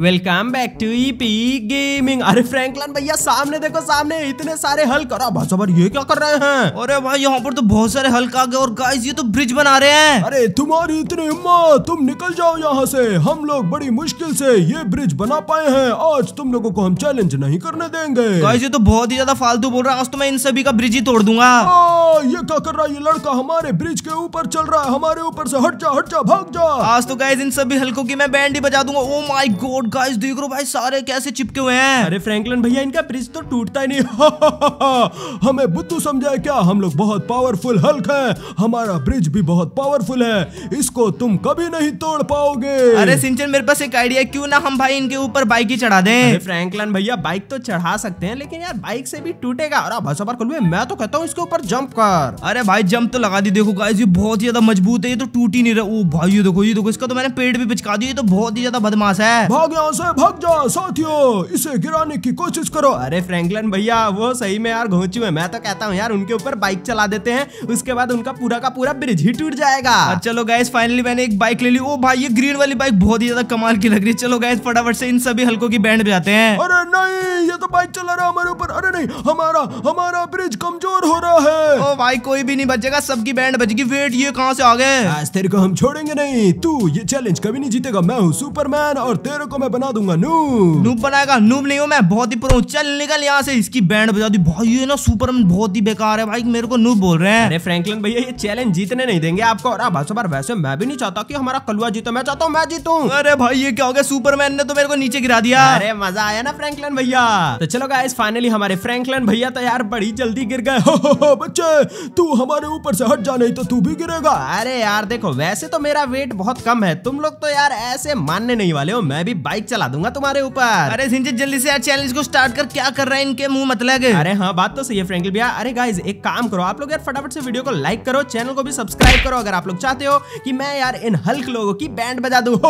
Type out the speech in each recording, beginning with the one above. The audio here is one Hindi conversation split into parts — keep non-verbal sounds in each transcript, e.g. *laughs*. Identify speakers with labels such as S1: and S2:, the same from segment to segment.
S1: welcome back to EP gaming अरे फ्रैंकलिन भैया सामने देखो सामने इतने सारे हल अरे भाई साहब ये क्या कर रहे हैं अरे भाई यहाँ पर तो बहुत सारे हल आ गए और गाइस ये तो ब्रिज बना रहे हैं अरे तुम्हारी इतनी हिम्मत तुम निकल जाओ यहाँ से हम लोग बड़ी मुश्किल से ये ब्रिज बना पाए हैं आज तुम लोगो को हम चैलेंज नहीं करने देंगे गाइस ये तो बहुत ही ज्यादा फालतू बोल रहा है आज तो मैं इन सभी का ब्रिज ही तोड़ दूंगा हाँ, ये क्या कर रहा है ये लड़का हमारे ब्रिज के ऊपर चल रहा है हमारे ऊपर से हट जा हट जा भाग जा आज तो गाइज इन सभी हल्कों की मैं बैंड ही बजा दूंगा ओ माई गोड और गाइस देख रो भाई सारे कैसे चिपके हुए हैं अरे फ्रैंकलिन भैया इनका ब्रिज तो टूटता ही नहीं *laughs* हमें बुद्धू समझा क्या हम लोग बहुत पावरफुल हल्क है हमारा ब्रिज भी बहुत पावरफुल है इसको तुम कभी नहीं तोड़ पाओगे अरे सिंचन मेरे पास एक आइडिया क्यों ना हम भाई इनके ऊपर बाइक ही चढ़ा दे फ्रैंकलिन भैया बाइक तो चढ़ा सकते हैं लेकिन यार बाइक से भी टूटेगा और भाई साहब मैं तो कहता हूँ इसके ऊपर जंप कर अरे भाई जंप तो लगा दी देखो गाइस ये बहुत ही ज्यादा मजबूत है ये तो टूटी नहीं रहा ओ भाई ये देखो ये देखो इसका तो मैंने पेड़ भी पिचका दिया ये तो बहुत ही ज्यादा बदमाश है भाग गया उसे भाग जाओ साथियों इसे गिराने की कोशिश करो अरे फ्रैंकलिन भैया वो सही में यार घोचू है मैं तो कहता हूँ यार उनके ऊपर बाइक चला देते हैं उसके बाद उनका पूरा का पूरा ब्रिज ही टूट जाएगा और चलो गैस फाइनली मैंने एक बाइक ले ली वो भाई ये ग्रीन वाली बाइक बहुत ही ज्यादा कमाल की लग रही है चलो गैस फटाफट से इन सभी हल्कों की बैंड बजाते हैं अरे नहीं ये तो बाइक चला रहा हमारे ऊपर अरे नहीं हमारा हमारा ब्रिज कमजोर हो रहा है ओ भाई कोई भी नहीं बचेगा सबकी बैंड बचेगी वेट ये कहाँ से आ गए आज तेरे को हम छोड़ेंगे नहीं तू ये चैलेंज कभी नहीं जीतेगा मैं हूँ सुपरमैन और तेरे को मैं बना दूंगा नूब नूब बनाएगा नूब नहीं हो मैं बहुत ही प्रो चल निकल यहाँ से इसकी बैंड बजा दी भाई ये ना सुपरमैन बहुत ही बेकार है भाई मेरे को नूब बोल रहे हैं फ्रेंकलिन भैया ये चैलेंज जीतने नहीं देंगे आपको और आप बार वैसे मैं भी नहीं चाहता की हमारा कलुआ जीते मैं चाहता हूँ मैं जीतू अरे भाई ये क्या हो गया सुपरमैन ने तो मेरे को नीचे गिरा दिया अरे मजा आया ना फ्रेंकलिन भैया तो चलो गाइस फाइनली हमारे फ्रेंकलिन भैया तो यार बड़ी जल्दी गिर गए बच्चे तू हमारे ऊपर से हट जा नहीं तो तू भी गिरेगा अरे यार देखो वैसे तो मेरा वेट बहुत कम है तुम लोग तो यार ऐसे मानने नहीं वाले हो मैं भी बाइक चला दूंगा तुम्हारे ऊपर अरे सिंचित जल्दी से यार चैलेंज को स्टार्ट कर क्या कर रहा है इनके मुंह मतलब अरे हाँ बात तो सही है फ्रेंकल भैया अरे गाइज एक काम करो आप लोग यार फटाफट से वीडियो को लाइक करो चैनल को भी सब्सक्राइब करो अगर आप लोग चाहते हो कि मैं यार इन हल्क लोगों की बैंड बजा दू *laughs*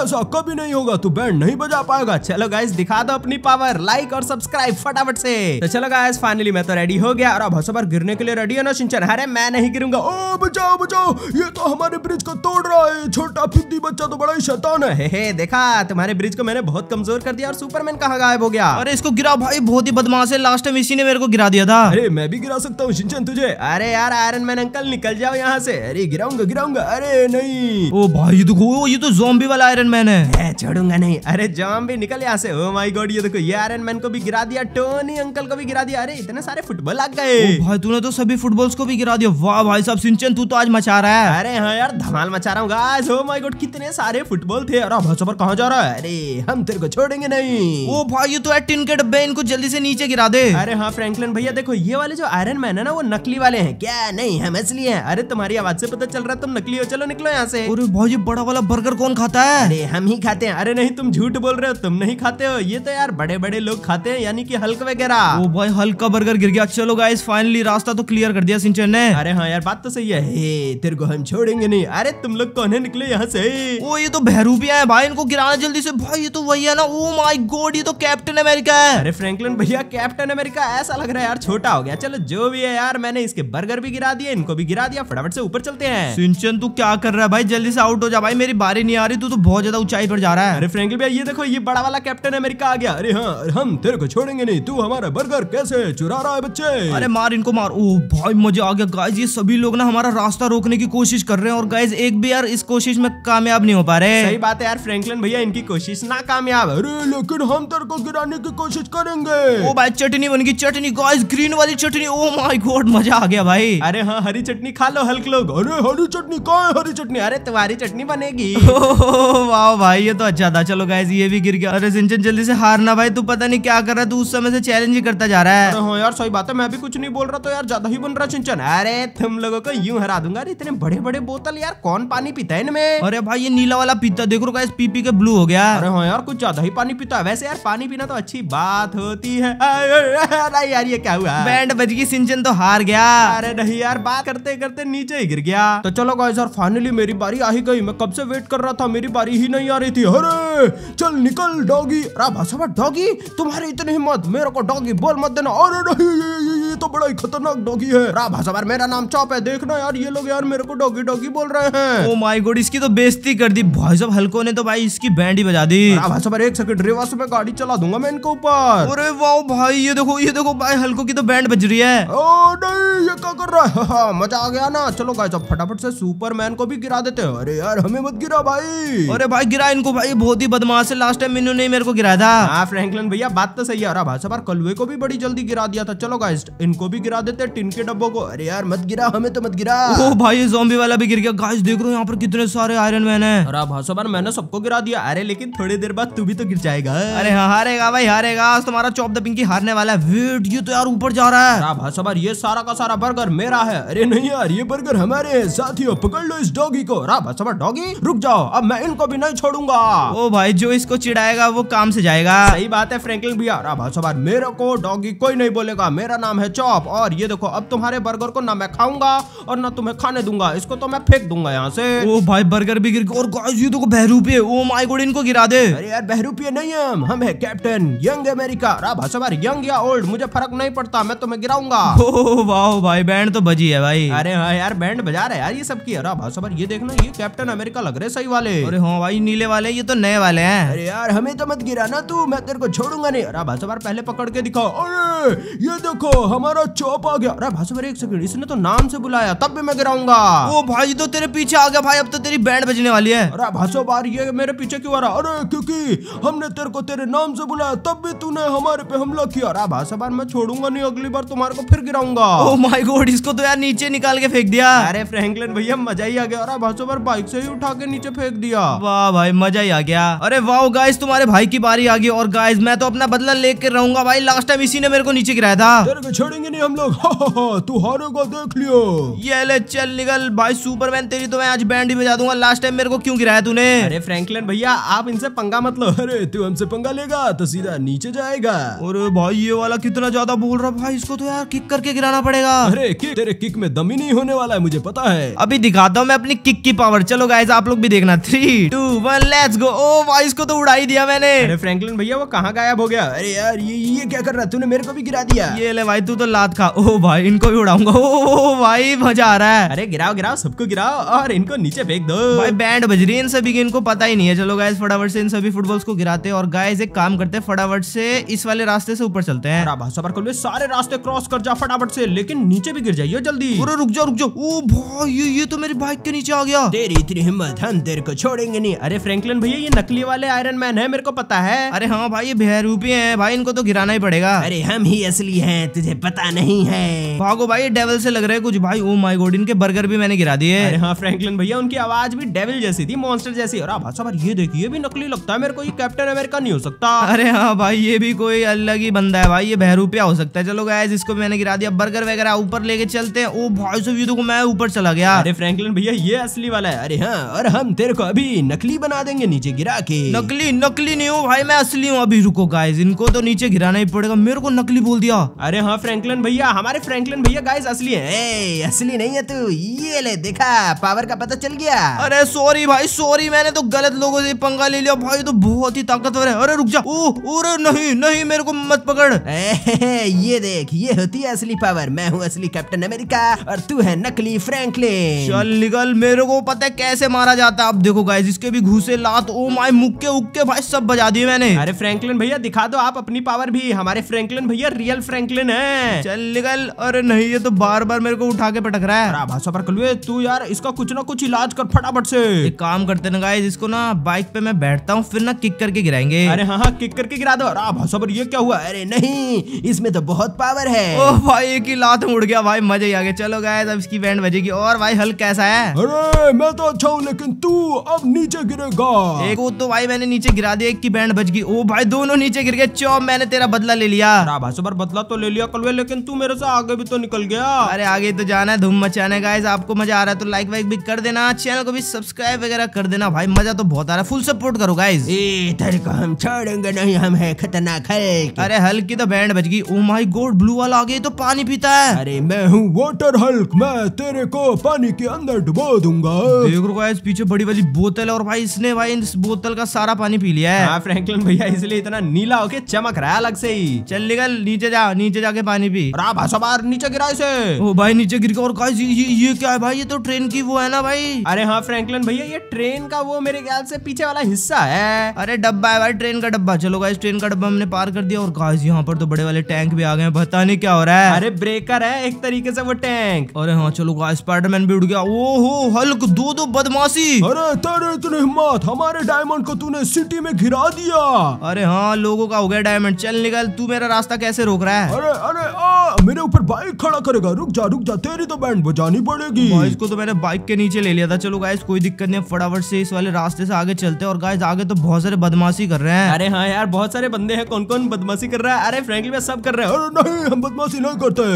S1: ऐसा कभी नहीं होगा तू बैंड नहीं बजा पाएगा चलो गाइज दिखा दो अपनी पावर लाइक और सब्सक्राइब फटाफट से तो चलो गाइज फाइनली मैं तो रेडी हो गया और अब हसो पर गिरने के लिए रेडी है ना सिंचन अरे मैं नहीं गिरूंगा ओ बचाओ बचाओ ये तो हमारे ब्रिज को तोड़ रहा है छोटा फिद्दी बच्चा तो बड़ा ही शैतान है देखा तुम्हारे ब्रिज को मैंने बहुत कमजोर कर दिया और सुपरमैन कहा गायब हो गया अरे इसको गिरा भाई बहुत ही बदमाश है लास्ट टाइम इसी ने मेरे को गिरा दिया था अरे मैं भी गिरा सकता हूँ सिंचन तुझे अरे यार आयरन मैन अंकल निकल जाओ यहाँ से अरे गिराऊंगा गिराऊंगा अरे नहीं ओ भाई देखो ये तो जोम्बी वाला आयरन मैन है छोड़ूंगा नहीं अरे जोम्बी निकल यहाँ से ओ माई गॉड ये देखो ये आयरन मैन को भी गिरा दिया टोनी अंकल को भी गिरा दिया अरे इतने सारे फुटबॉल आ गए भाई तूने तो सभी फुटबॉल्स को भी गिरा दिया वाह भाई साहब सिंचन तू तो आज मचा रहा है अरे हाँ यार धमाल मचा रहा हूँ oh कितने सारे फुटबॉल थे अरे भाई साहब कहाँ जा रहा है रहा है अरे हम तेरे को छोड़ेंगे नहीं वो भाई ये तो है टिन के डब्बे इनको जल्दी से नीचे गिरा दे अरे हाँ फ्रैंकलिन भैया देखो ये वाले जो आयरन मैन है ना वो नकली वाले हैं क्या नहीं हम असली हैं अरे तुम्हारी आवाज से पता चल रहा है तुम नकली हो चलो निकलो यहाँ से अरे भाई ये बड़ा वाला बर्गर कौन खाता है अरे हम ही खाते हैं अरे नहीं तुम झूठ बोल रहे हो तुम नहीं खाते हो ये तो यार बड़े बड़े लोग खाते हैं यानी की हल्क वगैरह वो भाई हल्का बर्गर गिर गया अच्छा, चलो गाइस फाइनली रास्ता तो क्लियर कर दिया सिंचन ने अरे हाँ यार बात तो सही है हे तेरे को हम छोड़ेंगे नहीं अरे तुम लोग कौन है निकले यहाँ से वो ये तो बहरूपिया है भाई इनको गिराना जल्दी से भाई ये तो वही है ना ओ माई गोड ये तो कैप्टन अमेरिका है अरे फ्रेंकलिन भैया कैप्टन अमेरिका ऐसा लग रहा है यार छोटा हो गया चलो जो भी है यार मैंने इसके बर्गर भी गिरा दिए इनको भी गिरा दिया फटाफट से ऊपर चलते हैं सिंचन तू क्या कर रहा है भाई जल्दी से आउट हो जा भाई मेरी बारी नहीं आ रही तू तो बहुत ज्यादा ऊंचाई पर जा रहा है अरे फ्रेंकलिन भैया ये देखो ये बड़ा वाला कैप्टन अमेरिका आ गया अरे हाँ हम तेरे को छोड़ेंगे नहीं तू हमारा बर्गर कैसे चुरा रहा है बच्चे अरे मार इनको मार ओ भाई मुझे आ गया गाइज ये सभी लोग ना हमारा रास्ता रोकने की कोशिश कर रहे हैं और गाइज एक भी यार इस कोशिश में कामयाब नहीं हो पा रहे सही बात है यार फ्रेंकलिन भैया की कोशिश नाकामयाब है लेकिन हम तेरे को गिराने की कोशिश करेंगे ओ भाई चटनी बन गई चटनी गाइस ग्रीन वाली चटनी ओ माय गॉड मजा आ गया भाई अरे हाँ हरी चटनी खा लो हल्क लोग अरे हरी चटनी कहाँ है हरी चटनी अरे तुम्हारी चटनी बनेगी *laughs* oh, वाह भाई ये तो अच्छा था चलो गाइज ये भी गिर गया अरे सिंचन जल्दी से हारना भाई तू पता नहीं क्या कर रहा है तू उस समय से चैलेंज ही करता जा रहा है हाँ यार सही बात है मैं भी कुछ नहीं बोल रहा तो यार ज्यादा ही बन रहा सिंचन अरे तुम लोगों को यूं हरा दूंगा इतने बड़े बड़े बोतल यार कौन पानी पीता है इनमें अरे भाई ये नीला वाला पीता देख रो गाइस पीपी के ब्लू हो गया अरे हाँ यार कुछ ज्यादा ही पानी पीता है वैसे यार पानी पीना तो अच्छी बात होती है नहीं यार ये क्या हुआ बैंड बज गई सिंचन तो हार गया अरे नहीं यार बात करते करते नीचे ही गिर गया तो चलो गाइस यार फाइनली मेरी बारी आ ही गई मैं कब से वेट कर रहा था मेरी बारी ही नहीं आ रही थी अरे चल निकल डॉगी अरे डॉगी तुम्हारी इतनी हिम्मत मेरे को डॉगी बोल मत देना अरे नहीं तो बड़ा ही खतरनाक डॉगी है रा भाषा मेरा नाम चौप है देखना यार ये लोग यार मेरे को डॉगी डॉगी बोल रहे हैं ओ माय गॉड इसकी तो बेइज्जती कर दी भाई साहब हल्को ने तो भाई इसकी बैंड ही बजा दी भाई साहब एक सेकंड रिवर्स में गाड़ी चला दूंगा मैं इनके ऊपर अरे वाह भाई ये देखो ये देखो भाई हल्को की तो बैंड बज रही है ओ नहीं ये क्या कर रहा है हाँ, हाँ, मजा आ गया ना चलो गाइस अब फटाफट से सुपरमैन को भी गिरा देते हैं अरे यार हमें मत गिरा भाई अरे भाई गिरा इनको भाई बहुत ही बदमाश है लास्ट टाइम इन्होंने मेरे को गिराया था हाँ फ्रैंकलिन भैया बात तो सही है भाई साहब कलवे को भी बड़ी जल्दी गिरा दिया था चलो गाइस इनको भी गिरा देते टिन के डब्बों को अरे यार मत गिरा हमें तो मत गिरा ओ भाई जोम्बी वाला भी गिर गया गाइस देख रहे हो यहाँ पर कितने सारे आयरन मैन है अरे भाई साहब मैंने सबको गिरा दिया अरे लेकिन थोड़ी देर बाद तू भी तो गिर जाएगा अरे हाँ, हारेगा भाई हारेगा आज तुम्हारा चौप द पिंकी हारने वाला है वेट ये तो यार ऊपर जा रहा है भाई साहब यार ये सारा का सारा बर्गर मेरा है अरे नहीं यार ये बर्गर हमारे है साथियों पकड़ लो इस डॉगी को रा भाई साहब डॉगी रुक जाओ अब मैं इनको भी नहीं छोड़ूंगा ओ भाई जो इसको चिड़ाएगा वो काम से जाएगा सही बात है फ्रैंकलिन भैया रा भाई साहब मेरे को डॉगी कोई नहीं बोलेगा मेरा नाम है चौप और ये देखो अब तुम्हारे बर्गर को ना मैं खाऊंगा और ना तुम्हें खाने दूंगा इसको तो मैं फेंक दूंगा यहाँ से ओ भाई बर्गर भी गिर और ये देखो बहरूपी है ओ माई गोड़ी इनको गिरा दे अरे यार बहरूपिया नहीं है हम हम है कैप्टन यंग अमेरिका आप हंसो बार यंग या ओल्ड मुझे फर्क नहीं पड़ता मैं तुम्हें गिराऊंगा *laughs* वाह भाई बैंड तो बजी है भाई अरे हाँ यार बैंड बजा रहे यार ये सब की अब हंसो बार ये देखना ये कैप्टन अमेरिका लग रहे सही वाले अरे हाँ भाई नीले वाले ये तो नए वाले है अरे यार हमें तो मत गिरा ना तू मैं तेरे को छोड़ूंगा नहीं अरे भाषा बार पहले पकड़ के दिखाओ अरे ये देखो हमारा चौप आ गया अरे भाषा बार एक सेकंड इसने तो नाम से बुलाया तब भी मैं गिराऊंगा ओ भाई तो तेरे पीछे आ गया भाई अब तो तेरी बैंड बजने वाली है अरे भाषो बार ये मेरे पीछे क्यों द्वारा अरे क्योंकि हमने तेरे को तेरे नाम से बुलाया तब भी तूने हमारे पे हमला किया अरे भाषा बार मैं छोड़ूंगा नहीं अगली बार तुम्हारे को फिर गिराऊंगा ओ माय गॉड इसको तो यार नीचे निकाल के फेंक दिया अरे फ्रैंकलिन भैया मजा ही आ गया अरे भाषा बार बाइक से ही उठा के नीचे फेंक दिया वाह भाई मजा ही आ गया अरे वाह गाइस तुम्हारे भाई की बारी आ गई और गाइस मैं तो अपना बदला लेकर रहूंगा भाई लास्ट टाइम इसी ने मेरे को नीचे गिराया था छोड़ेंगे नहीं हम लोग *laughs* तू हारेगा देख लियो ये ले चल निकल भाई सुपरमैन तेरी तो मैं आज बैंड ही बजा दूंगा लास्ट टाइम मेरे को क्यों गिराया तूने अरे फ्रैंकलिन भैया आप इनसे पंगा मत लो अरे तू हमसे पंगा लेगा तो सीधा नीचे जाएगा और भाई ये वाला कितना ज्यादा बोल रहा भाई इसको तो यार किक करके गिराना पड़ेगा अरे किक तेरे किक में ही नहीं होने वाला है मुझे पता है अभी दिखाता हूँ मैं अपनी किक की पावर चलो गाइज आप लोग भी देखना three two one let's go ओ भाई इसको तो उड़ाई दिया मैंने अरे फ्रैंकलिन भैया वो कहाँ गायब हो गया अरे यार ये ये क्या कर रहा तूने मेरे को भी गिरा दिया ये ले भाई तू तो लात खा ओ भाई इनको भी उड़ाऊंगा ओ भाई मजा आ रहा है अरे गिराओ गिराओ सबको गिराओ और इनको नीचे फेंक दो भाई बैंड बज रही है इन सभी की इनको पता ही नहीं है चलो गाय गाइज फटाफट से इन सभी फुटबॉल्स को गिराते हैं और गाइज एक काम करते हैं फटाफट से इस वाले रास्ते से ऊपर चलते हैं कर सारे रास्ते क्रॉस कर जा फटाफट से लेकिन नीचे भी गिर जाइए जल्दी अरे रुक जाओ रुक जाओ ओ भाई ये, तो मेरी बाइक के नीचे आ गया तेरी इतनी हिम्मत हम तेरे को छोड़ेंगे नहीं अरे फ्रैंकलिन भैया ये नकली वाले आयरन मैन है मेरे को पता है अरे हाँ भाई ये बेहरूपी है भाई इनको तो गिराना ही पड़ेगा अरे हम ही असली है तुझे पता नहीं है भागो भाई डेवल से लग रहे कुछ भाई ओ माई गोड इनके बर्गर भी मैंने गिरा दिए अरे हाँ फ्रैंकलिन भैया उनकी आवाज भी डेविल जैसी थी मॉन्स्टर जैसी और ये देखिए ये भी नकली लगता है मेरे को ये कैप्टन अमेरिका नहीं हो सकता अरे हाँ भाई ये भी कोई अलग ही बंदा है भाई ये बहरूपिया हो सकता है चलो गायज इसको मैंने गिरा दिया बर्गर वगैरह ऊपर लेके चलते हैं ओ भाई सब यू देखो मैं ऊपर चला गया अरे फ्रेंकलिन भैया ये असली वाला है अरे हाँ और हम तेरे को अभी नकली बना देंगे नीचे गिरा के नकली नकली नहीं हो भाई मैं असली हूँ अभी रुको गाइज इनको तो नीचे गिराना ही पड़ेगा मेरे को नकली बोल दिया अरे हाँ फ्रेंकलिन भैया हमारे फ्रेंकलिन भैया गाइज असली है असली नहीं है तू ये ले देखा पावर का पता चल गया अरे सॉरी भाई सॉरी मैंने तो गलत लोगों से पंगा ले लिया भाई तो बहुत ही ताकतवर है अरे रुक जा ओ अरे नहीं नहीं मेरे को मत पकड़ *laughs* ये देख ये होती है असली पावर मैं हूँ असली कैप्टन अमेरिका और तू है नकली फ्रैंकलिन चल निकल मेरे को पता है कैसे मारा जाता है अब देखो गाइज इसके भी घूसे लात ओ oh माय मुक्के उक्के भाई सब बजा दिए मैंने अरे फ्रैंकलिन भैया दिखा दो आप अपनी पावर भी हमारे फ्रैंकलिन भैया रियल फ्रैंकलिन है चल निकल अरे नहीं ये तो बार बार मेरे को उठा के पटक रहा है भाषा पर तू यार इसका कुछ ना कुछ इलाज कर फटाफट से एक काम करते ना गाइज इसको ना बाइक पे मैं बैठता हूँ फिर ना किक करके गिराएंगे अरे हाँ हाँ किक करके गिरा दो अरे हाँ, सबर ये क्या हुआ अरे नहीं इसमें तो बहुत पावर है ओ भाई एक ही लात उड़ गया भाई मजा ही आ गया चलो गाय अब इसकी बैंड बजेगी और भाई हल कैसा है अरे मैं तो अच्छा हूँ लेकिन तू अब नीचे गिरेगा एक वो तो भाई मैंने नीचे गिरा दिया एक की बैंड बज गई ओ भाई दोनों नीचे गिर गए चो मैंने तेरा बदला ले लिया भाषाबर हाँ, बदला तो ले लिया कल लेकिन तू मेरे से आगे भी तो निकल गया अरे आगे तो जाना है धूम मचाने गाइज आपको मजा आ रहा है तो लाइक वाइक भी कर देना चैनल को भी सब्सक्राइब वगैरह कर देना भाई मजा तो बहुत आ रहा है फुल सपोर्ट करो गाइज इधर को हम छोड़ेंगे नहीं हम है खतरनाक हल्क अरे हल्क की तो बैंड बज गई ओ माई गोड ब्लू वाला आ गई तो पानी पीता है अरे मैं हूँ वाटर हल्क मैं तेरे को पानी के अंदर डुबो दूंगा देख रहा इस पीछे बड़ी वाली बोतल और भाई इसने भाई इस बोतल का सारा पानी पी लिया है हाँ, फ्रैंकलिन भैया इसलिए इतना नीला होके चमक रहा है अलग से ही चल निकल नीचे जा नीचे जाके पानी पी बाहर नीचे गिरा इसे ओ oh, भाई नीचे गिर और गाइस ये, ये क्या है भाई ये तो ट्रेन की वो है ना भाई अरे हाँ फ्रैंकलिन भैया ये ट्रेन का वो मेरे ख्याल से पीछे वाला वाला हिस्सा है अरे डब्बा है भाई ट्रेन का डब्बा चलो गाइस ट्रेन का डब्बा हमने पार कर दिया और गाइस यहाँ पर तो बड़े वाले टैंक भी आ गए पता नहीं क्या हो रहा है अरे ब्रेकर है एक तरीके से वो टैंक अरे हाँ चलो गाइस स्पाइडरमैन भी उड़ गया ओ हो हल्क दो दो बदमाशी अरे तेरे इतने हिम्मत हमारे डायमंड को तूने सिटी में घिरा दिया अरे हाँ लोगो का हो गया डायमंड चल निकल तू मेरा रास्ता कैसे रोक रहा है अरे अरे मेरे ऊपर बाइक खड़ा करेगा रुक जा रुक जा तेरी तो बैंड बजानी पड़ेगी इसको तो मैंने बाइक के नीचे ले लिया था चलो गाइस कोई दिक्कत नहीं फटाफट से इस वाले रास्ते से आगे चलते हैं और गाइज आगे तो बहुत सारे बदमाशी कर रहे हैं अरे हाँ यार बहुत सारे बंदे हैं कौन कौन बदमाशी कर रहा है अरे फ्रेंकली मैं सब कर रहे हैं नहीं हम बदमाशी नहीं करते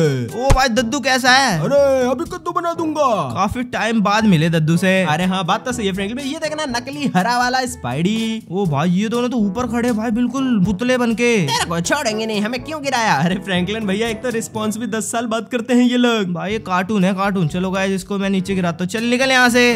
S1: ओ भाई दद्दू कैसा है अरे अभी कद्दू बना दूंगा काफी टाइम बाद मिले दद्दू से अरे हाँ बात तो सही है फ्रेंकली ये देखना नकली हरा वाला स्पाइडी ओ भाई ये दोनों तो ऊपर खड़े भाई बिल्कुल पुतले बन के छोड़ेंगे नहीं हमें क्यों गिराया अरे फ्रेंकलिन भैया एक तो रिस्पॉन्स भी दस साल बाद करते हैं ये लोग भाई ये कार्टून है कार्टून चलो गाय इसको मैं नीचे गिराता हूँ चल निकल यहाँ से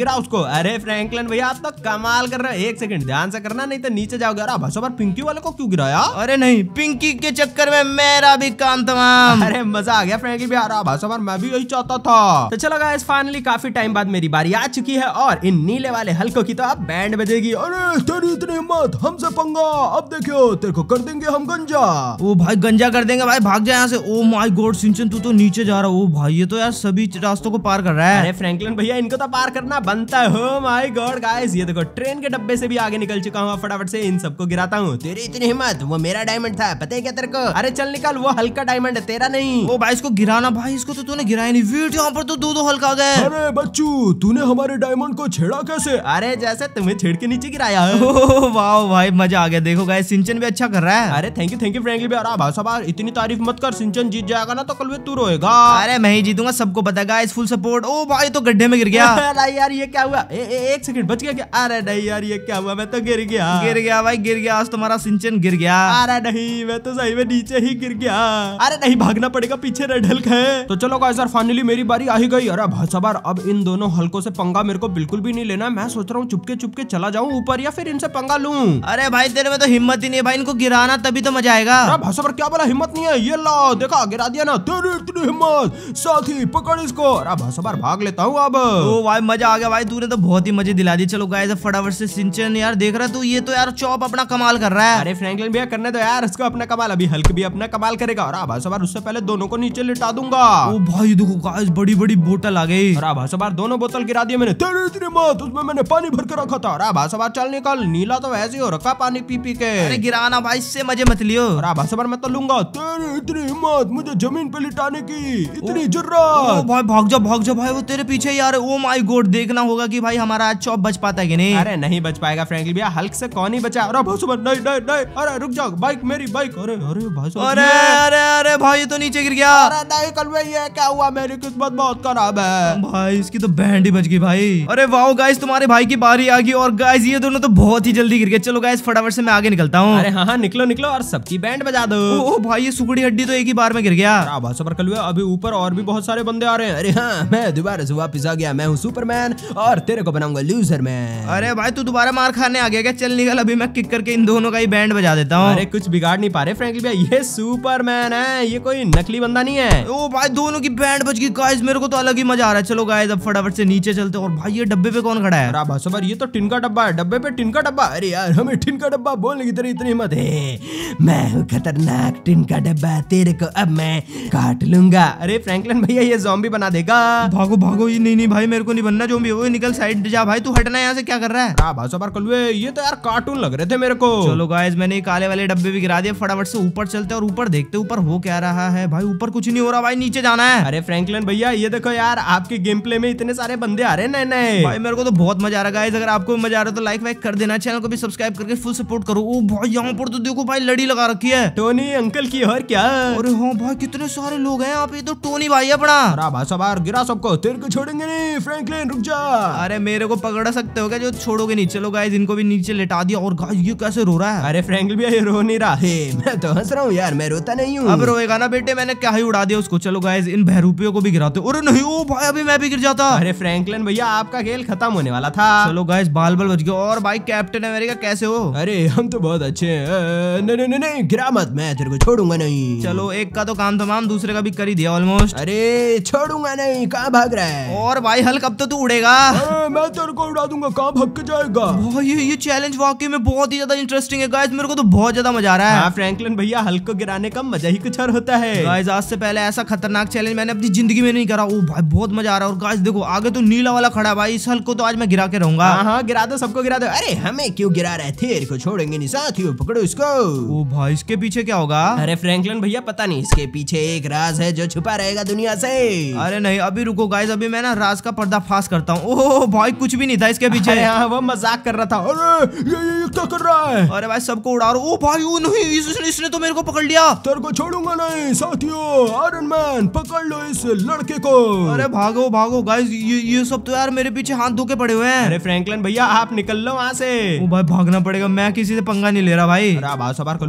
S1: गिरा उसको अरे फ्रेंकलिन भैया आप तो कमाल कमाल कर रहा है एक सेकंड ध्यान से करना नहीं तो नीचे जाओगे अरे भाई पर पिंकी वाले को क्यों गिराया अरे नहीं पिंकी के चक्कर में मेरा भी काम तमाम अरे मजा आ गया फ्रेंकी भी आ रहा भाई पर मैं भी यही चाहता था तो चलो गाइस फाइनली काफी टाइम बाद मेरी बारी आ चुकी है और इन नीले वाले हल्कों की तो अब बैंड बजेगी अरे तेरी इतनी हिम्मत हमसे पंगा अब देखियो तेरे को कर देंगे हम गंजा ओ भाई गंजा कर देंगे भाई भाग जा यहाँ से ओ माई गोड सिंचन तू तो नीचे जा रहा हो भाई ये तो यार सभी रास्तों को पार कर रहा है अरे फ्रैंकलिन भैया इनको तो पार करना बनता है माय गॉड गाइस ये देखो ट्रेन ट्रेन के डब्बे से भी आगे निकल चुका हूँ फटाफट से इन सबको गिराता हूँ तेरी इतनी हिम्मत वो मेरा डायमंड था पता है क्या तेरे को अरे चल निकल वो हल्का डायमंड है तेरा नहीं वो भाई इसको गिराना भाई इसको तो तूने गिराया नहीं वीट यहाँ पर तो दो दो हल्का गए अरे बच्चू तूने हमारे डायमंड को छेड़ा कैसे अरे जैसे तुम्हें छेड़ के नीचे गिराया वाह भाई मजा आ गया देखो गाय सिंचन भी अच्छा कर रहा है अरे thank you thank you Franklin भाई भाई साहब इतनी तारीफ मत कर सिंचन जीत जाएगा ना तो कल वे तू रोएगा अरे मैं ही जीतूंगा सबको पता गाइस फुल सपोर्ट ओ भाई तो गड्ढे में गिर गया *laughs* यार ये क्या हुआ एक सेकंड बच गया क्या अरे भाई यार ये क्या हुआ मैं तो गिर गया गिर गया भाई गिर गया आज तुम्हारा सिंचन गिर गया अरे नहीं मैं तो सही में नीचे ही गिर गया अरे नहीं भागना पड़ेगा पीछे रेडल है तो चलो यार फाइनली मेरी बारी आ ही गई अरे सबार अब इन दोनों हल्कों से पंगा मेरे को बिल्कुल भी नहीं लेना मैं सोच रहा हूँ चुपके चुपके चला जाऊँ ऊपर या फिर इनसे पंगा लू अरे भाई तेरे में तो हिम्मत ही नहीं भाई इनको गिराना तभी तो मजा आएगा भाषावर क्या बोला हिम्मत नहीं है ये ला देखा गिरा दिया ना तेरी इतनी हिम्मत साथी पकड़ इसको भाषावर भाग लेता हूँ अब वो भाई मजा आ गया भाई तूने तो बहुत ही मजे दिला दी चलो गाय फटा गारा वर्ष सिंचन यार देख रहा तू ये तो यार चौप अपना कमाल कर रहा है अरे फ्रैंकलिन भैया करने तो यार इसको अपना कमाल अभी हल्क भी अपना कमाल करेगा और सवार उससे पहले दोनों को नीचे लिटा दूंगा ओ भाई देखो बड़ी बड़ी बोतल आ गई और सवार दोनों बोतल गिरा दिया मैंने तेरे इतनी मौत उसमें मैंने पानी भर के रखा था और सवार चल निकल नीला तो वैसे ही हो रखा पानी पी पी के अरे गिराना भाई इससे मजे मत लियो और सवार मैं तो लूंगा तेरे इतनी हिम्मत मुझे जमीन पे लिटाने की इतनी जरूरत भाई भाग जा भाग जा भाई वो तेरे पीछे यार ओ माई गोड देखना होगा की भाई हमारा आज चौप बच पाता है की नहीं अरे नहीं बच पाएगा फ्रेंकली भैया हल्क से कौन ही बचा अरे भाई सुबह नहीं नहीं नहीं अरे रुक जाओ बाइक मेरी बाइक अरे अरे भाई अरे अरे अरे भाई तो नीचे गिर गया अरे नहीं कल भाई ये क्या हुआ मेरी किस्मत बहुत खराब है भाई इसकी तो बैंड ही बच गई भाई अरे वाओ गाइस तुम्हारे भाई की बारी आ गई और गाइस ये दोनों तो बहुत ही जल्दी गिर गए चलो गाइस फटाफट से मैं आगे निकलता हूँ अरे हाँ, हाँ निकलो निकलो और सबकी बैंड बजा दो ओ, भाई ये सुगड़ी हड्डी तो एक ही बार में गिर गया भाई सुपर कल अभी ऊपर और भी बहुत सारे बंदे आ रहे हैं अरे हाँ मैं दोबारा से वापिस आ गया मैं हूँ सुपरमैन और तेरे को बनाऊंगा लूजर मैन अरे भाई तू दोबारा मार खाने आ गया क्या चल निकल अभी मैं किक करके इन दोनों का ही बैंड बजा देता हूँ अरे कुछ बिगाड़ नहीं पा रहे फ्रेंकली भाई ये सुपरमैन है ये कोई नकली बंदा नहीं है ओ भाई दोनों की बैंड बज गई गाइस मेरे को तो अलग ही मजा आ रहा है चलो गाइस अब फटाफट से नीचे चलते और भाई ये डब्बे पे कौन खड़ा है भाषो ये तो टिन का डब्बा है डब्बे पे टिन का डब्बा अरे यार हमें टिन का डब्बा बोलने की तेरी इतनी हिम्मत है मैं हूँ खतरनाक टिन का डब्बा तेरे को अब मैं काट लूंगा अरे फ्रैंकलिन भैया ये जॉम्बी बना देगा भागो भागो ये नहीं नहीं भाई मेरे को नहीं बनना जो भी निकल साइड जा भाई तू हटना यहाँ से क्या कर रहा है भाषा कलवे ये तो यार कार्टून लग रहे थे मेरे को चलो गायज मैंने काले वाले डब्बे भी गिरा दिए फटाफट से ऊपर चलते और ऊपर देखते ऊपर हो क्या रहा है भाई ऊपर कुछ नहीं हो रहा भाई नीचे जाना है अरे फ्रैंकलिन भैया ये देखो यार आपके गेम प्ले में इतने सारे बंदे आ रहे हैं नए नए भाई मेरे को तो बहुत मजा आ रहा है अगर आपको मजा आ रहा है तो लाइक वाइक कर देना चैनल को भी सब्सक्राइब करके फुल सपोर्ट करो ओ भाई यहाँ पर तो देखो भाई लड़ी लगा रखी है टोनी अंकल की और क्या अरे हाँ भाई कितने सारे लोग हैं आप ये तो टोनी भाई अपना बड़ा गिरा सबको तेरे को छोड़ेंगे नहीं फ्रेंकलिन रुक जा अरे मेरे को पकड़ सकते हो क्या जो छोड़ छोड़ोगे नहीं चलो गाइज इनको भी नीचे लेटा दिया और गाइज ये कैसे रो रहा है अरे फ्रेंकल भी रो नहीं रहा है मैं तो हंस रहा हूँ यार मैं रोता नहीं हूँ अब रोएगा ना बेटे मैंने क्या ही उड़ा दिया उसको चलो गाइज इन बहरूपियों को भी गिराते और नहीं ओ भाई अभी मैं भी गिर जाता अरे फ्रैंकलिन भैया आपका खेल खत्म होने वाला था चलो गाइज बाल बल बच गया और भाई कैप्टन अमेरिका कैसे हो अरे हम तो बहुत अच्छे हैं नहीं नहीं गिरा मत मैं तेरे को छोड़ूंगा नहीं चलो एक का तो काम तमाम दूसरे का भी कर ही दिया ऑलमोस्ट अरे छोड़ूंगा नहीं कहाँ भाग रहा है और भाई हल कब तो तू उड़ेगा मैं तेरे को उड़ा दूंगा कहाँ भाग के जाएगा भाई ये चैलेंज वाकई में बहुत ही ज्यादा इंटरेस्टिंग है गाइस मेरे को तो बहुत ज्यादा मजा आ रहा है हाँ, फ्रैंकलिन भैया हल्क को गिराने का मजा ही कुछ और होता है गाइस आज से पहले ऐसा खतरनाक चैलेंज मैंने अपनी जिंदगी में नहीं करा वो भाई बहुत मजा आ रहा है और गाइस देखो आगे तो नीला वाला खड़ा भाई इस हल्क को तो आज मैं गिरा के रहूंगा हाँ, हाँ गिरा दो सबको गिरा दो अरे हमें क्यों गिरा रहे थे छोड़ेंगे नहीं साथियों पकड़ो इसको वो भाई इसके पीछे क्या होगा अरे फ्रैंकलिन भैया पता नहीं इसके पीछे एक राज है जो छुपा रहेगा दुनिया से अरे नहीं अभी रुको गाइस अभी मैं ना राज का पर्दाफाश करता हूँ ओह भाई कुछ भी नहीं था इसके पीछे हाँ, वो मजाक कर रहा था अरे ये, ये, ये क्या कर रहा है अरे भाई सबको उड़ा रहा ओ भाई ओ नहीं इसने इसने तो मेरे को पकड़ लिया तेरे को छोड़ूंगा नहीं साथियों आयरन मैन पकड़ लो इस लड़के को अरे भागो भागो गाइस ये ये सब तो यार मेरे पीछे हाथ धोके पड़े हुए हैं अरे फ्रैंकलिन भैया आप निकल लो वहाँ से ओ भाई भागना पड़ेगा मैं किसी से पंगा नहीं ले रहा भाई अरे आप सवार कर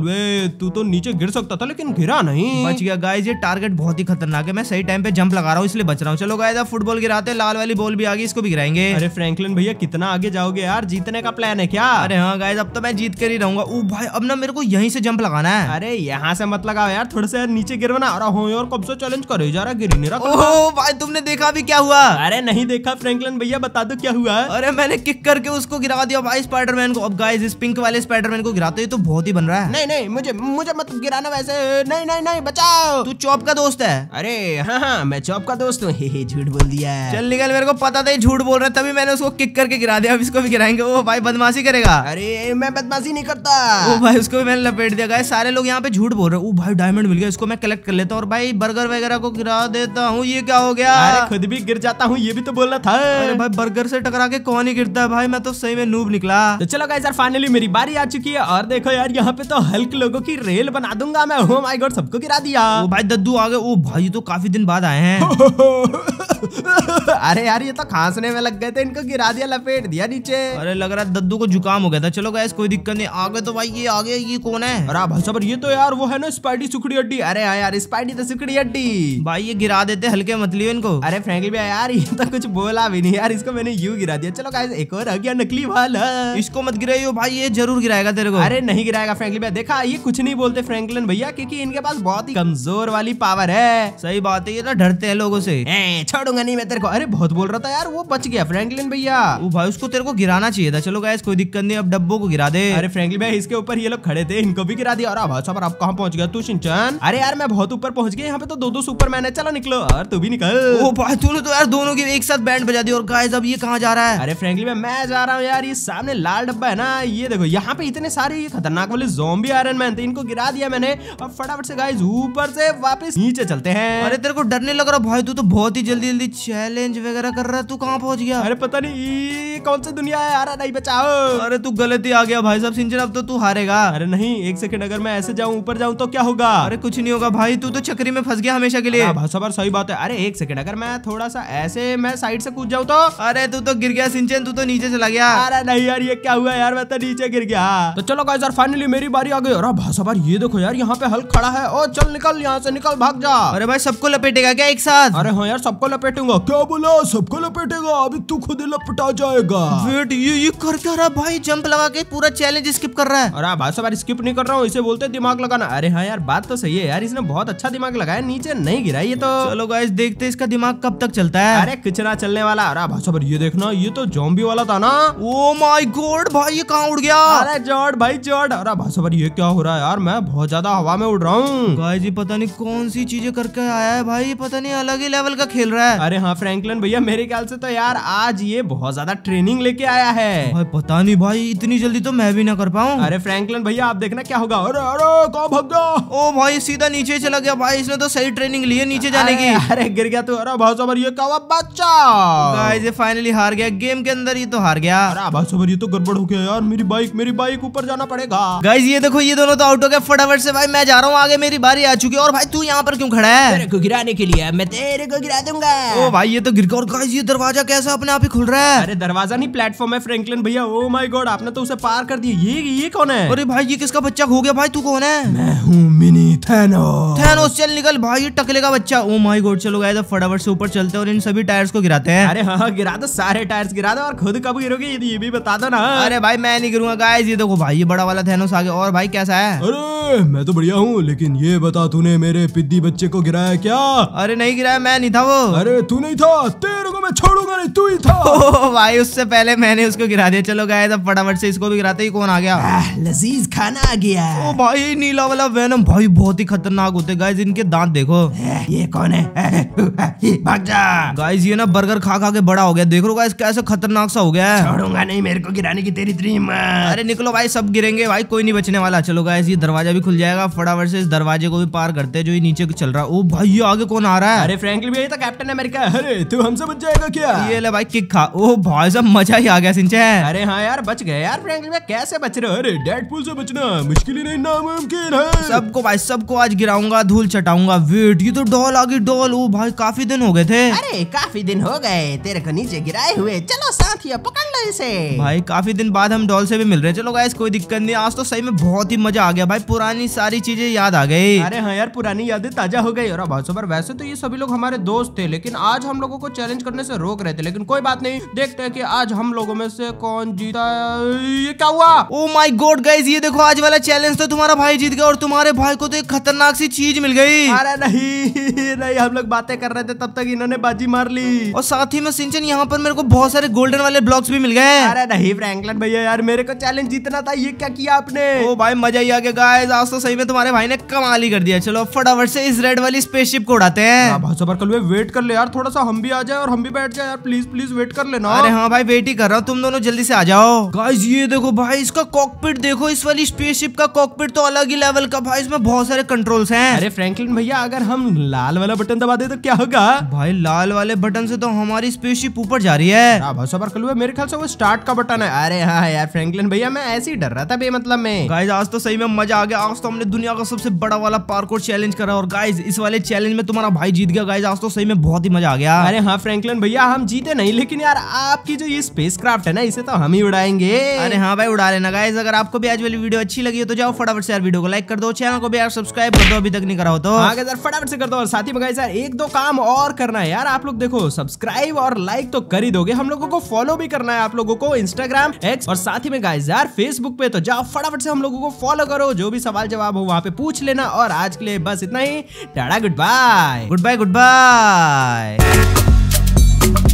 S1: तू तो नीचे गिर सकता था लेकिन गिरा नहीं बच गया गाइस ये टारगेट बहुत ही खतरनाक है मैं सही टाइम पे जंप लगा रहा हूँ इसलिए बच रहा हूँ चलो गाइस फुटबॉल गिराते लाल वाली बॉल भी आ गई इसको भी गिराएंगे अरे फ्रैंकलिन भैया कितना आगे जाओगे गए यार जीतने का प्लान है क्या अरे हाँ गाइज अब तो मैं जीत कर ही रहूंगा ओ भाई अब ना मेरे को यहीं से जंप लगाना है अरे यहाँ से मत लगाओ यार थोड़े से यार नीचे गिरवाना अरे हो हाँ यार कब से चैलेंज करे जा रहा गिर नहीं ओ भाई तुमने देखा भी क्या हुआ अरे नहीं देखा फ्रेंकलिन भैया बता दो क्या हुआ अरे मैंने किक करके उसको गिरा दिया भाई स्पाइडरमैन को अब गाइज इस पिंक वाले स्पाइडरमैन को गिराते तो बहुत ही बन रहा है नहीं नहीं मुझे मुझे मत गिराना वैसे नहीं नहीं नहीं बचाओ तू चौप का दोस्त है अरे हाँ हाँ मैं चौप का दोस्त हूँ *laughs* झूठ बोल दिया चल निकल मेरे को पता था झूठ बोल रहा है तभी मैंने उसको किक करके गिरा दिया अब इसको गिराएंगे वो भाई बदमाशी करेगा अरे मैं बदमाशी नहीं करता वो भाई उसको भी मैंने लपेट दिया गया सारे लोग यहाँ पे झूठ बोल रहे वो भाई डायमंड मिल गया इसको मैं कलेक्ट कर लेता हूँ और भाई बर्गर वगैरह को गिरा देता हूँ ये क्या हो गया अरे खुद भी गिर जाता हूँ ये भी तो बोलना था अरे भाई बर्गर से टकरा के कौन ही गिरता है भाई मैं तो सही में नूब निकला तो चलो गाइस यार फाइनली मेरी बारी आ चुकी है और देखो यार यहाँ पे तो हल्क लोगों की रेल बना दूंगा मैं होम आई गॉड सबको गिरा दिया ओ भाई दद्दू आ गए वो भाई तो काफी दिन बाद आए हैं *laughs* अरे यार ये तो खांसने में लग गए थे इनको गिरा दिया लपेट दिया नीचे नीचे अरे लग रहा है दद्दू को जुकाम हो गया था चलो गैस कोई दिक्कत नहीं आगे तो भाई ये आगे ये कौन है अरे भाई साहब ये तो यार वो है ना स्पाइडी सुखड़ी हड्डी अरे हाँ यार स्पाइडी तो सुखड़ी हड्डी भाई ये गिरा देते हल्के मतलब इनको अरे फ्रेंकली भैया यार ये तो कुछ बोला भी नहीं यार इसको मैंने यू गिरा दिया चलो गैस एक और आ गया नकली वाला इसको मत गिराइयो भाई ये जरूर गिराएगा तेरे को अरे नहीं गिराएगा फ्रेंकली भैया देखा ये कुछ नहीं बोलते फ्रेंकलिन भैया क्योंकि इनके पास बहुत ही कमजोर वाली पावर है सही बात है ये तो डरते हैं लोगों से छोड़ूंगा नहीं मैं तेरे को अरे बहुत बोल रहा था यार वो बच गया फ्रेंकलिन भैया वो भाई उसको तेरे को गिराना चाहिए था चलो गाइस कोई दिक्कत नहीं अब डब्बो को गिरा दे अरे फ्रेंकली भाई इसके ऊपर ये लोग खड़े थे इनको भी गिरा दिया और अब आप कहाँ पहुंच गया तू सिंचन अरे यार मैं बहुत ऊपर पहुंच गया यहाँ पे तो दो दो मैन है चलो निकलो और तू भी निकल वो तो यार दोनों की एक साथ बैंड बजा दी और गाय अब ये कहा जा रहा है अरे फ्रेंकली भाई मैं जा रहा हूँ यार ये सामने लाल डब्बा है ना ये देखो यहाँ पे इतने सारे ये खतरनाक वाले जोम्बी आयरन मैन थे इनको गिरा दिया मैंने और फटाफट से गाय ऊपर से वापस नीचे चलते हैं अरे तेरे को डरने लग रहा भाई तू तो बहुत ही जल्दी जल्दी चैलेंज वगैरह कर रहा है तू कहाँ पहुंच गया अरे पता नहीं कौन सा दुनिया लिया है अरे नहीं बचाओ अरे तू गलती आ गया भाई साहब सिंचन अब तो तू हारेगा अरे नहीं एक सेकंड अगर मैं ऐसे जाऊँ ऊपर जाऊँ तो क्या होगा अरे कुछ नहीं होगा भाई तू तो चक्री में फंस गया हमेशा के लिए भाई साहब सही बात है अरे एक सेकंड अगर मैं थोड़ा सा ऐसे मैं साइड से कूद जाऊँ तो अरे तू तो गिर गया सिंचन तू तो नीचे चला गया अरे नहीं यार ये क्या हुआ यार मैं तो नीचे गिर गया तो चलो गाइस यार फाइनली मेरी बारी आ गई अरे भाई साहब ये देखो यार यहाँ पे हल खड़ा है और चल निकल यहाँ से निकल भाग जा अरे भाई सबको लपेटेगा क्या एक साथ अरे हाँ यार सबको लपेटूंगा क्या बोला सबको लपेटेगा अभी तू खुद लपटा जाएगा वेट ये ये कर क्या रहा भाई जंप लगा के पूरा चैलेंज स्किप कर रहा है और भाई सब स्किप नहीं कर रहा हूँ इसे बोलते दिमाग लगाना अरे हाँ यार बात तो सही है यार इसने बहुत अच्छा दिमाग लगाया नीचे नहीं गिरा ये तो चलो गाइस देखते इसका दिमाग कब तक चलता है अरे किचना चलने वाला अरे भाई साहब ये देखना ये तो जॉम्बी वाला था ना ओ माई गोड भाई ये कहाँ उड़ गया अरे जॉर्ड भाई जॉर्ड अरे भाई साहब ये क्या हो रहा है यार मैं बहुत ज्यादा हवा में उड़ रहा हूँ भाई जी पता नहीं कौन सी चीजें करके आया है भाई पता नहीं अलग ही लेवल का खेल रहा है अरे हाँ फ्रैंकलिन भैया मेरे ख्याल से तो यार आज ये बहुत ज्यादा ट्रेनिंग लेके आया है भाई पता नहीं भाई इतनी जल्दी तो मैं भी ना कर पाऊँ अरे फ्रैंकलिन भैया आप देखना क्या होगा अरे अरे कौन भग गया ओ भाई सीधा नीचे चला गया भाई इसने तो सही ट्रेनिंग ली है नीचे जाने की अरे गिर गया तो अरे भाई सबर ये कवा बच्चा ये फाइनली हार गया गेम के अंदर ये तो हार गया अरे भाई ये तो गड़बड़ हो गया यार मेरी बाइक मेरी बाइक ऊपर जाना पड़ेगा गाइज ये देखो ये दोनों तो आउट हो गया फटाफट से भाई मैं जा रहा हूँ आगे मेरी बारी आ चुकी है और भाई तू यहाँ पर क्यों खड़ा है तेरे को गिराने के लिए मैं तेरे को गिरा दूंगा ओ भाई ये तो गिर गया और गाइस ये दरवाजा कैसा अपने आप ही खुल रहा है अरे दरवाजा नहीं प्लेटफॉर्म प्लेटफॉर्म है फ्रैंकलिन भैया ओ माय गॉड आपने तो उसे पार कर दिया ये ये कौन है अरे भाई ये किसका बच्चा हो गया भाई तू कौन है मैं हूँ मिनी थैनोस थैनोस चल निकल भाई ये टकले का बच्चा ओ माय गॉड चलो गए फटाफट से ऊपर चलते और इन सभी टायर्स को गिराते हैं अरे हाँ गिरा दो सारे टायर्स गिरा दो और खुद कब गिरोगे तो ये भी बता दो ना अरे भाई मैं नहीं गिरूंगा गाइस ये देखो भाई ये बड़ा वाला थैनोस आगे और भाई कैसा है अरे मैं तो बढ़िया हूँ लेकिन ये बता तूने मेरे पिद्दी बच्चे को गिराया क्या अरे नहीं गिराया मैं नहीं था वो अरे तू नहीं था तेरे को मैं छोड़ अरे तू ही था *laughs* ओ भाई उससे पहले मैंने उसको गिरा दिया चलो गए तो फटाफट से इसको भी गिराते ही कौन आ गया लजीज खाना आ गया ओ भाई नीला वाला वैनम भाई बहुत ही खतरनाक होते गाइज इनके दांत देखो ये कौन है भाग जा गाइज ये ना बर्गर खा खा के बड़ा हो गया देख लो गाइस कैसे खतरनाक सा हो गया छोड़ूंगा नहीं मेरे को गिराने की तेरी ड्रीम अरे निकलो भाई सब गिरेंगे भाई कोई नहीं बचने वाला चलो गाइस ये दरवाजा भी खुल जाएगा फटाफट से इस दरवाजे को भी पार करते जो ये नीचे चल रहा है ओ भाई ये आगे कौन आ रहा है अरे फ्रेंकली भैया तो कैप्टन अमेरिका अरे तू हमसे बच जाएगा क्या ये ले भाई किक खा ओ भाई साहब मजा ही आ गया सिंचे अरे हाँ यार बच गए यार फ्रैंकलिन भाई कैसे बच रहे अरे अरे डेडपूल से बचना मुश्किल ही नहीं नामुमकिन है सबको भाई सबको आज गिराऊंगा धूल चटाऊंगा वेट ये तो डॉल आ गई डॉल ओ भाई काफी दिन हो गए थे अरे काफी दिन हो गए तेरे को नीचे गिराए हुए चलो साथ ही पकड़ लो इसे भाई काफी दिन बाद हम डॉल से भी मिल रहे हैं चलो गाइस कोई दिक्कत नहीं आज तो सही में बहुत ही मजा आ गया भाई पुरानी सारी चीजें याद आ गई अरे हाँ यार पुरानी यादें ताजा हो गई और भाई तो वैसे तो ये सभी लोग हमारे दोस्त थे लेकिन आज हम लोगों को चैलेंज करने से रोक रहे थे थे लेकिन कोई बात नहीं देखते हैं कि आज हम लोगों में से कौन जीता ये क्या हुआ ओ माई गॉड गाइज ये देखो आज वाला चैलेंज तो तुम्हारा भाई जीत गया और तुम्हारे भाई को तो एक खतरनाक सी चीज मिल गई अरे नहीं नहीं हम लोग बातें कर रहे थे तब तक इन्होंने बाजी मार ली और साथ ही में सिंचन यहाँ पर मेरे को बहुत सारे गोल्डन वाले ब्लॉक्स भी मिल गए अरे नहीं फ्रैंकलन भैया यार मेरे को चैलेंज जीतना था ये क्या किया आपने ओ oh भाई मजा ही आ गया गाइस आज तो सही में तुम्हारे भाई ने कमाल ही कर दिया चलो फटाफट से इस रेड वाली स्पेसशिप को उड़ाते हैं भाई हाँ, वेट कर ले यार थोड़ा सा हम भी आ जाए और हम भी बैठ जाए यार प्लीज प्लीज वेट कर लेना अरे हाँ भाई वेट ही कर रहा हूँ तुम दोनों जल्दी से आ जाओ गाइज ये देखो भाई इसका कॉकपिट देखो इस वाली स्पेसशिप का कॉकपिट तो अलग ही लेवल का भाई इसमें बहुत सारे कंट्रोल्स हैं अरे फ्रैंकलिन भैया अगर हम लाल वाला बटन दबा दे तो क्या होगा भाई लाल वाले बटन से तो हमारी स्पेसशिप ऊपर जा रही है मेरे ख्याल से वो स्टार्ट का बटन है अरे हाँ यार फ्रैंकलिन भैया मैं ऐसे ही डर रहा था बेमतलब में गाइज आज तो सही में मजा आ गया आज तो हमने दुनिया का सबसे बड़ा वाला पार्कोर चैलेंज करा और गाइज इस वाले चैलेंज में तुम्हारा भाई जीत गया गाइज आज तो सही में बहुत ही मजा आ गया अरे हाँ फ्रैंकलिन भैया हम जीत जीते नहीं लेकिन यार आपकी जो ये स्पेस क्राफ्ट है ना इसे तो हम ही उड़ाएंगे अरे हाँ भाई उड़ा लेना गाइज अगर आपको भी आज वाली वीडियो अच्छी लगी हो तो जाओ फटाफट से यार वीडियो को लाइक कर दो चैनल को भी यार सब्सक्राइब कर दो अभी तक नहीं कराओ तो आगे हाँ, यार फटाफट से कर दो और साथ ही गाइज यार एक दो काम और करना है यार आप लोग देखो सब्सक्राइब और लाइक तो कर ही दोगे हम लोगों को फॉलो भी करना है आप लोगों को इंस्टाग्राम एक्स और साथ ही में गाइज यार फेसबुक पे तो जाओ फटाफट से हम लोगों को फॉलो करो जो भी सवाल जवाब हो वहाँ पे पूछ लेना और आज के लिए बस इतना ही ta ta goodbye goodbye good bye